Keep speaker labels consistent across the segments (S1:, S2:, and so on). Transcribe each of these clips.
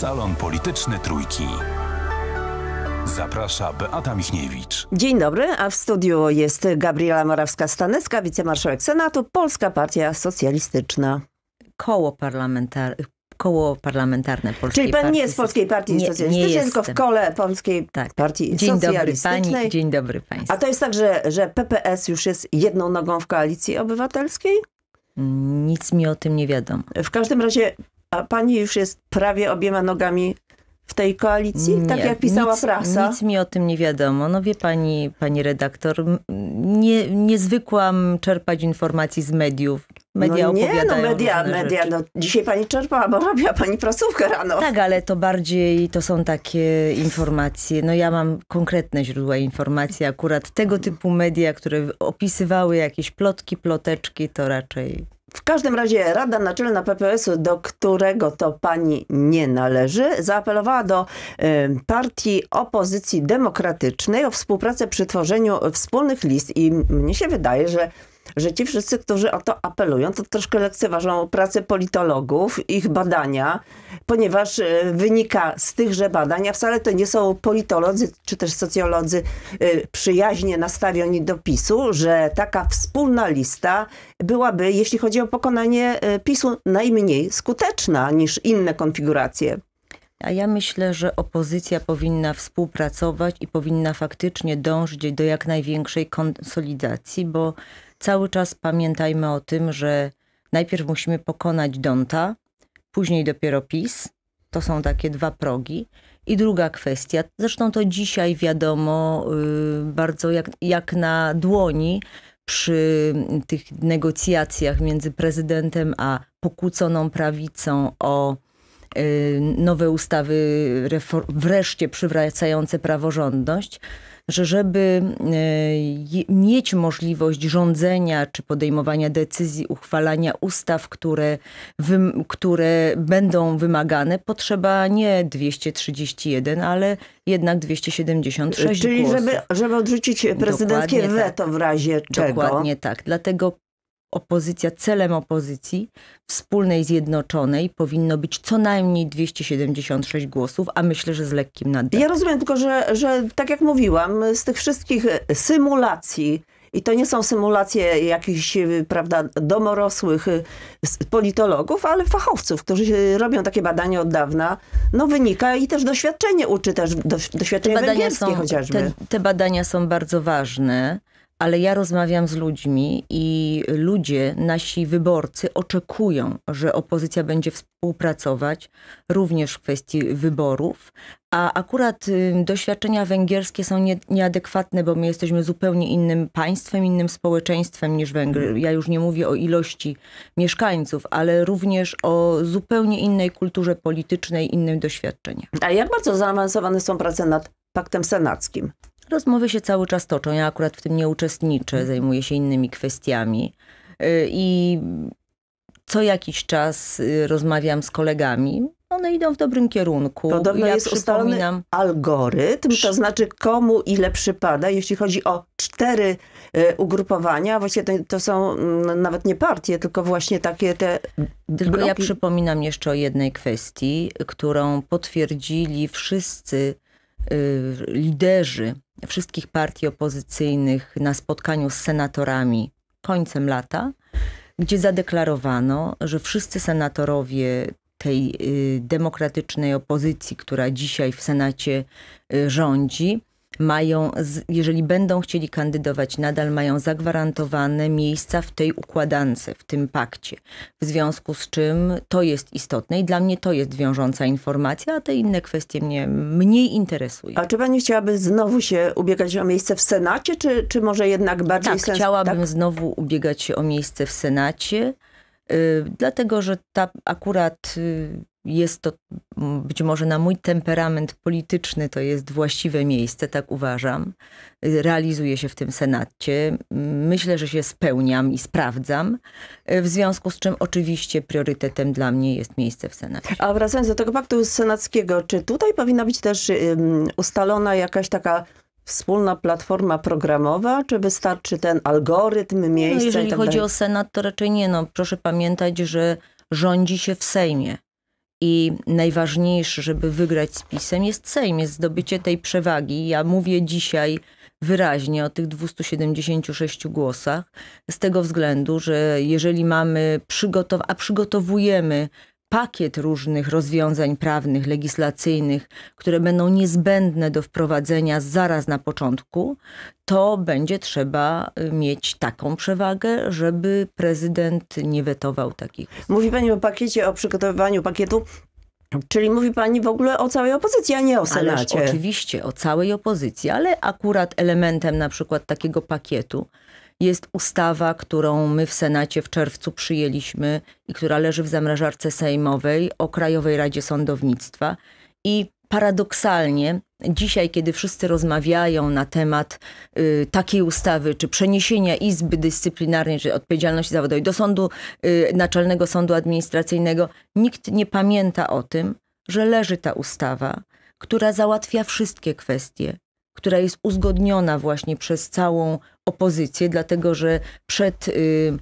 S1: Salon Polityczny Trójki. Zaprasza Beata Michniewicz.
S2: Dzień dobry, a w studiu jest Gabriela Morawska-Stanecka, wicemarszałek Senatu, Polska Partia Socjalistyczna. Koło parlamentarne
S1: koło parlamentarne Polskiej Czyli pan nie jest z Polskiej Partii nie, Socjalistycznej, nie tylko w kole Polskiej tak. Partii dzień Socjalistycznej. Dobry pani, dzień dobry państwu. A
S2: to jest tak, że, że PPS już jest jedną nogą w koalicji obywatelskiej?
S1: Nic mi o tym nie wiadomo. W
S2: każdym razie a pani już jest prawie obiema nogami w tej koalicji, nie, tak jak pisała nic, prasa? Nic
S1: mi o tym nie wiadomo. No wie pani, pani redaktor, nie, nie zwykłam czerpać informacji z mediów. Media no nie, no media, media. No, dzisiaj pani czerpała, bo robiła pani prasówkę rano. Tak, ale to bardziej, to są takie informacje. No ja mam konkretne źródła informacji. Akurat tego typu media, które opisywały jakieś plotki, ploteczki, to raczej...
S2: W każdym razie Rada Naczelna PPS-u, do którego to pani nie należy, zaapelowała do partii opozycji demokratycznej o współpracę przy tworzeniu wspólnych list i mnie się wydaje, że że ci wszyscy, którzy o to apelują, to troszkę lekceważą pracę politologów, ich badania, ponieważ e, wynika z tychże badań, a wcale to nie są politolodzy czy też socjolodzy e, przyjaźnie nastawieni do PiSu, że taka wspólna lista byłaby, jeśli chodzi o pokonanie e, PiSu, najmniej skuteczna niż inne konfiguracje.
S1: A ja myślę, że opozycja powinna współpracować i powinna faktycznie dążyć do jak największej konsolidacji, bo cały czas pamiętajmy o tym, że najpierw musimy pokonać Donta, później dopiero PiS. To są takie dwa progi. I druga kwestia, zresztą to dzisiaj wiadomo y, bardzo jak, jak na dłoni przy tych negocjacjach między prezydentem a pokłóconą prawicą o Y, nowe ustawy wreszcie przywracające praworządność, że żeby y, mieć możliwość rządzenia czy podejmowania decyzji, uchwalania ustaw, które, które będą wymagane, potrzeba nie 231, ale jednak 276 Czyli głosów. żeby,
S2: żeby odrzucić prezydenckie Dokładnie tak. weto tak. w
S1: razie czego. Dokładnie tak. Dlatego opozycja, celem opozycji wspólnej, zjednoczonej powinno być co najmniej 276 głosów, a myślę, że z lekkim nadmiarem. Ja rozumiem tylko, że,
S2: że tak jak mówiłam, z tych wszystkich symulacji, i to nie są symulacje jakichś, prawda, domorosłych politologów, ale fachowców, którzy robią takie badania od dawna. No wynika i też doświadczenie uczy, też doświadczenie te węgierskie są, chociażby. Te,
S1: te badania są bardzo ważne ale ja rozmawiam z ludźmi i ludzie, nasi wyborcy oczekują, że opozycja będzie współpracować również w kwestii wyborów, a akurat y, doświadczenia węgierskie są nie, nieadekwatne, bo my jesteśmy zupełnie innym państwem, innym społeczeństwem niż Węgry. Mhm. Ja już nie mówię o ilości mieszkańców, ale również o zupełnie innej kulturze politycznej, innym doświadczeniu.
S2: A jak bardzo zaawansowane są prace nad paktem senackim?
S1: Rozmowy się cały czas toczą. Ja akurat w tym nie uczestniczę, mhm. zajmuję się innymi kwestiami. Y, I co jakiś czas y, rozmawiam z kolegami. One idą w dobrym kierunku. Podobno ja jest przypominam... ustalony algorytm,
S2: to znaczy komu ile przypada, jeśli chodzi o cztery y, ugrupowania. Właściwie to, to są mm, nawet nie partie, tylko właśnie takie te.
S1: Tylko bloki. ja przypominam jeszcze o jednej kwestii, którą potwierdzili wszyscy Y, liderzy wszystkich partii opozycyjnych na spotkaniu z senatorami końcem lata, gdzie zadeklarowano, że wszyscy senatorowie tej y, demokratycznej opozycji, która dzisiaj w Senacie y, rządzi, mają, jeżeli będą chcieli kandydować, nadal mają zagwarantowane miejsca w tej układance, w tym pakcie. W związku z czym to jest istotne i dla mnie to jest wiążąca informacja, a te inne kwestie mnie mniej interesują. A czy pani
S2: chciałaby znowu się ubiegać o miejsce w Senacie, czy, czy może jednak bardziej... Tak, sens... chciałabym tak? znowu
S1: ubiegać się o miejsce w Senacie, yy, dlatego że ta akurat... Yy, jest to być może na mój temperament polityczny to jest właściwe miejsce, tak uważam. Realizuję się w tym Senacie. Myślę, że się spełniam i sprawdzam. W związku z czym oczywiście priorytetem dla mnie jest miejsce w Senacie.
S2: A wracając do tego paktu senackiego, czy tutaj powinna być też um, ustalona jakaś taka wspólna platforma programowa, czy wystarczy ten algorytm, miejsce? No jeżeli tak chodzi o
S1: Senat, to raczej nie. No, proszę pamiętać, że rządzi się w Sejmie i najważniejsze, żeby wygrać z PiSem jest Sejm, jest zdobycie tej przewagi. Ja mówię dzisiaj wyraźnie o tych 276 głosach z tego względu, że jeżeli mamy przygotow a przygotowujemy pakiet różnych rozwiązań prawnych, legislacyjnych, które będą niezbędne do wprowadzenia zaraz na początku, to będzie trzeba y, mieć taką przewagę, żeby prezydent nie wetował takich.
S2: Mówi pani o pakiecie, o przygotowywaniu pakietu. Czyli mówi pani w ogóle o całej opozycji, a nie
S1: o Senacie. Ależ oczywiście, o całej opozycji, ale akurat elementem na przykład takiego pakietu jest ustawa, którą my w Senacie w czerwcu przyjęliśmy i która leży w zamrażarce sejmowej o Krajowej Radzie Sądownictwa. I paradoksalnie dzisiaj, kiedy wszyscy rozmawiają na temat y, takiej ustawy, czy przeniesienia Izby Dyscyplinarnej, czy odpowiedzialności zawodowej do Sądu y, Naczelnego Sądu Administracyjnego, nikt nie pamięta o tym, że leży ta ustawa, która załatwia wszystkie kwestie która jest uzgodniona właśnie przez całą opozycję, dlatego że przed y,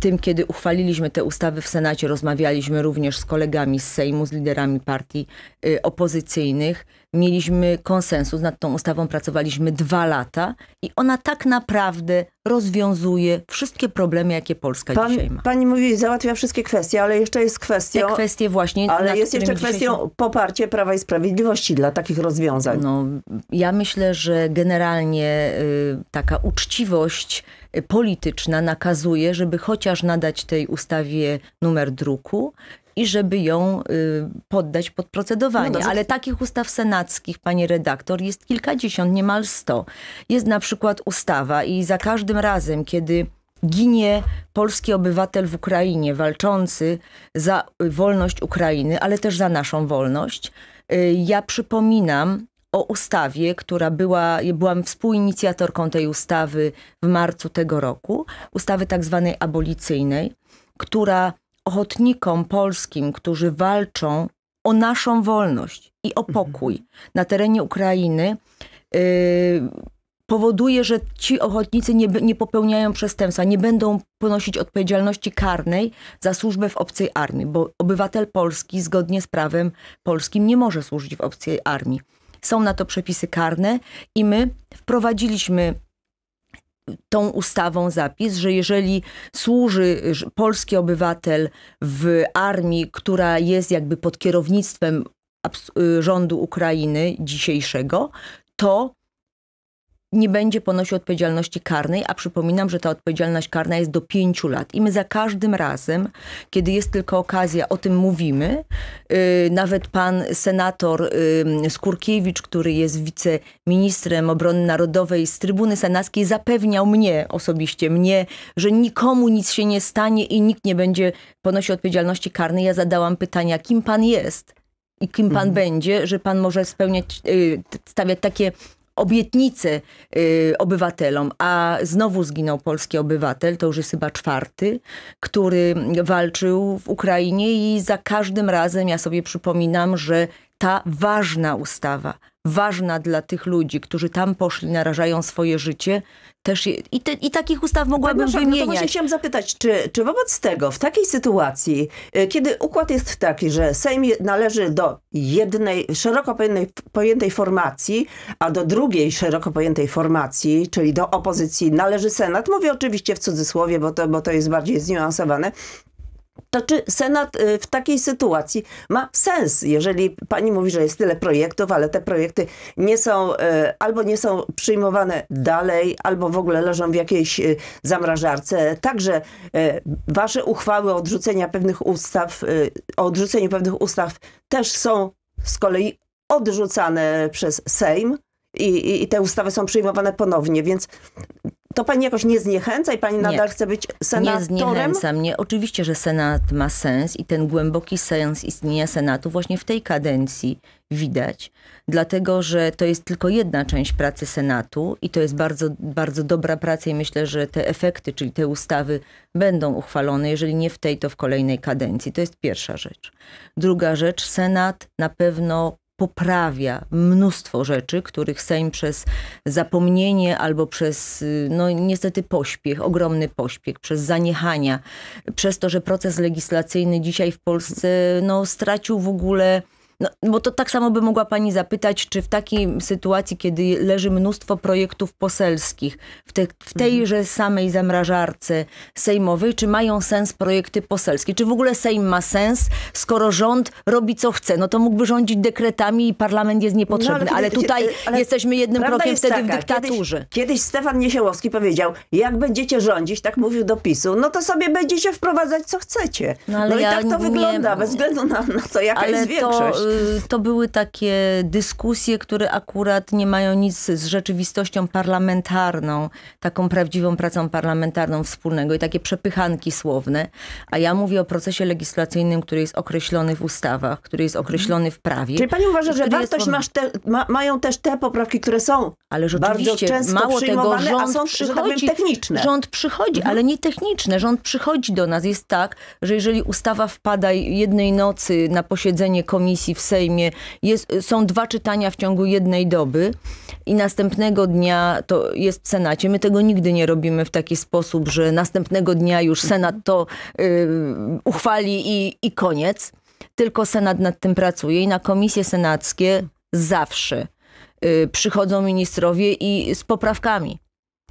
S1: tym, kiedy uchwaliliśmy te ustawy w Senacie, rozmawialiśmy również z kolegami z Sejmu, z liderami partii y, opozycyjnych mieliśmy konsensus nad tą ustawą, pracowaliśmy dwa lata i ona tak naprawdę rozwiązuje wszystkie problemy, jakie Polska Pan, dzisiaj ma.
S2: Pani mówi, załatwia wszystkie kwestie, ale jeszcze jest kwestia. Te kwestie właśnie... Ale jest jeszcze kwestia poparcie Prawa i Sprawiedliwości dla takich rozwiązań. No,
S1: ja myślę, że generalnie y, taka uczciwość y, polityczna nakazuje, żeby chociaż nadać tej ustawie numer druku i żeby ją y, poddać pod procedowanie. No Ale takich ustaw senackich, pani redaktor, jest kilkadziesiąt, niemal sto. Jest na przykład ustawa i za każdym razem, kiedy ginie polski obywatel w Ukrainie, walczący za y, wolność Ukrainy, ale też za naszą wolność. Y, ja przypominam o ustawie, która była, byłam współinicjatorką tej ustawy w marcu tego roku, ustawy tak zwanej abolicyjnej, która ochotnikom polskim, którzy walczą o naszą wolność i o mhm. pokój na terenie Ukrainy, yy, powoduje, że ci ochotnicy nie, nie popełniają przestępstwa, nie będą ponosić odpowiedzialności karnej za służbę w obcej armii, bo obywatel polski zgodnie z prawem polskim nie może służyć w obcej armii. Są na to przepisy karne i my wprowadziliśmy tą ustawą zapis, że jeżeli służy polski obywatel w armii, która jest jakby pod kierownictwem y, rządu Ukrainy dzisiejszego, to nie będzie ponosił odpowiedzialności karnej, a przypominam, że ta odpowiedzialność karna jest do pięciu lat. I my za każdym razem, kiedy jest tylko okazja, o tym mówimy. Y, nawet pan senator Skurkiewicz, który jest wiceministrem obrony narodowej z trybuny senackiej, zapewniał mnie osobiście, mnie, że nikomu nic się nie stanie i nikt nie będzie ponosił odpowiedzialności karnej. Ja zadałam pytania, kim pan jest? i kim pan mhm. będzie, że pan może spełniać, y, stawiać takie obietnice y, obywatelom, a znowu zginął polski obywatel, to już jest chyba czwarty, który walczył w Ukrainie i za każdym razem ja sobie przypominam, że ta ważna ustawa, ważna dla tych ludzi, którzy tam poszli, narażają swoje życie, też je, i, te, i takich ustaw mogłabym Panie wymieniać. No to właśnie chciałam zapytać, czy, czy wobec tego, w takiej sytuacji, y, kiedy układ jest taki, że
S2: Sejm należy do jednej szeroko pojętej, pojętej formacji, a do drugiej szeroko pojętej formacji, czyli do opozycji należy Senat, mówię oczywiście w cudzysłowie, bo to, bo to jest bardziej zniuansowane, to czy Senat y, w takiej sytuacji ma sens, jeżeli pani mówi, że jest tyle projektów, ale te projekty nie są y, albo nie są przyjmowane dalej, albo w ogóle leżą w jakiejś y, zamrażarce. Także wasze uchwały o odrzuceniu pewnych ustaw, o odrzuceniu pewnych ustaw też są z kolei odrzucane przez Sejm. I, i, i, te ustawy są przyjmowane ponownie, więc to pani jakoś nie zniechęca i pani nadal nie, chce
S1: być senatorem? Nie zniechęca mnie. Oczywiście, że senat ma sens i ten głęboki sens istnienia senatu właśnie w tej kadencji widać. Dlatego, że to jest tylko jedna część pracy senatu i to jest bardzo, bardzo dobra praca i myślę, że te efekty, czyli te ustawy będą uchwalone, jeżeli nie w tej, to w kolejnej kadencji. To jest pierwsza rzecz. Druga rzecz, senat na pewno poprawia mnóstwo rzeczy, których Sejm przez zapomnienie albo przez y, no niestety pośpiech, ogromny pośpiech, przez zaniechania, przez to, że proces legislacyjny dzisiaj w Polsce no, stracił w ogóle no, bo to tak samo by mogła pani zapytać, czy w takiej sytuacji, kiedy leży mnóstwo projektów poselskich w, te, w tejże mhm. samej zamrażarce sejmowej, czy mają sens projekty poselskie? Czy w ogóle Sejm ma sens, skoro rząd robi co chce? No to mógłby rządzić dekretami i parlament jest niepotrzebny, no, ale, ale, tutaj e, ale jesteśmy jednym krokiem jest wtedy taka, w
S2: dyktaturze. Kiedyś, kiedyś Stefan Niesiełowski powiedział, jak będziecie rządzić, tak mówił do PiSu, no to sobie będziecie wprowadzać co chcecie. No, no i ja tak to nie... wygląda, bez względu na, na to, jaka jest większość. To Y,
S1: to były takie dyskusje, które akurat nie mają nic z rzeczywistością parlamentarną, taką prawdziwą pracą parlamentarną wspólnego i takie przepychanki słowne. A ja mówię o procesie legislacyjnym, który jest określony w ustawach, który jest określony w prawie. Czyli pani uważa, że wartość jest...
S2: te, ma, mają też te poprawki, które są
S1: ale bardzo często mało tego, rząd są, tak przychodzi, techniczne. Rząd przychodzi, mhm. ale nie techniczne. Rząd przychodzi do nas. Jest tak, że jeżeli ustawa wpada jednej nocy na posiedzenie komisji w Sejmie. Jest, są dwa czytania w ciągu jednej doby i następnego dnia to jest w Senacie. My tego nigdy nie robimy w taki sposób, że następnego dnia już Senat to y, uchwali i, i koniec. Tylko Senat nad tym pracuje i na komisje senackie zawsze y, przychodzą ministrowie i z poprawkami.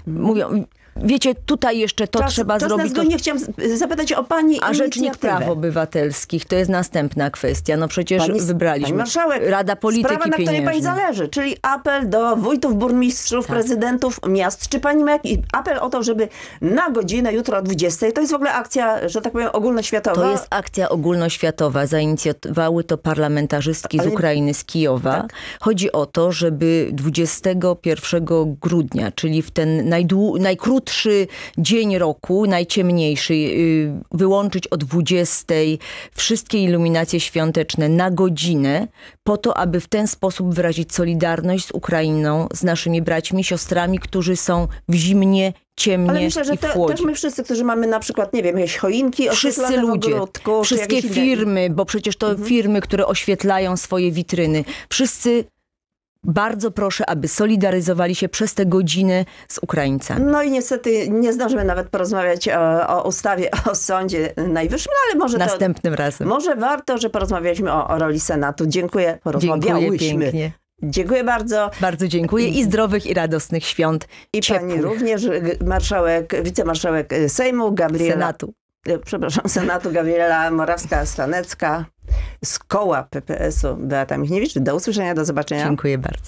S1: Mówią, Wiecie, tutaj jeszcze to czas, trzeba czas zrobić. Nas nie chciałam zapytać o pani A Rzecznik Praw Obywatelskich, to jest następna kwestia. No przecież pani, wybraliśmy. Pani marszałek, Rada Polityki sprawa, na której pani
S2: zależy, czyli apel do wójtów, burmistrzów, tak. prezydentów miast. Czy pani ma jakiś apel o to, żeby na godzinę jutro o 20, to jest w ogóle akcja, że tak powiem, ogólnoświatowa? To jest
S1: akcja ogólnoświatowa. Zainicjowały to parlamentarzystki Ale... z Ukrainy, z Kijowa. Tak? Chodzi o to, żeby 21 grudnia, czyli w ten najdłu... najkrótszy najkrótszy dzień roku, najciemniejszy, y, wyłączyć o 20 wszystkie iluminacje świąteczne na godzinę, po to, aby w ten sposób wyrazić solidarność z Ukrainą, z naszymi braćmi, siostrami, którzy są w zimnie ciemnie Ale myślę, że te, też my
S2: wszyscy, którzy mamy na przykład, nie wiem, jakieś choinki Wszyscy ludzie, ogródku, wszystkie firmy,
S1: bo przecież to mhm. firmy, które oświetlają swoje witryny. Wszyscy bardzo proszę, aby solidaryzowali się przez te godziny z Ukraińcami. No
S2: i niestety nie zdążymy nawet porozmawiać o, o ustawie o Sądzie Najwyższym, no ale może Następnym to, razem. Może warto, że porozmawialiśmy o, o roli Senatu. Dziękuję, porozmawiałyśmy. Dziękuję pięknie. Dziękuję bardzo. Bardzo dziękuję i zdrowych i radosnych świąt. I ciepłych. pani również, marszałek, wicemarszałek Sejmu, Gabriela. Senatu. Przepraszam, Senatu Gabriela Morawska-Stanecka z
S1: koła PPS-u Beata Michniewicz. Do usłyszenia, do zobaczenia. Dziękuję bardzo.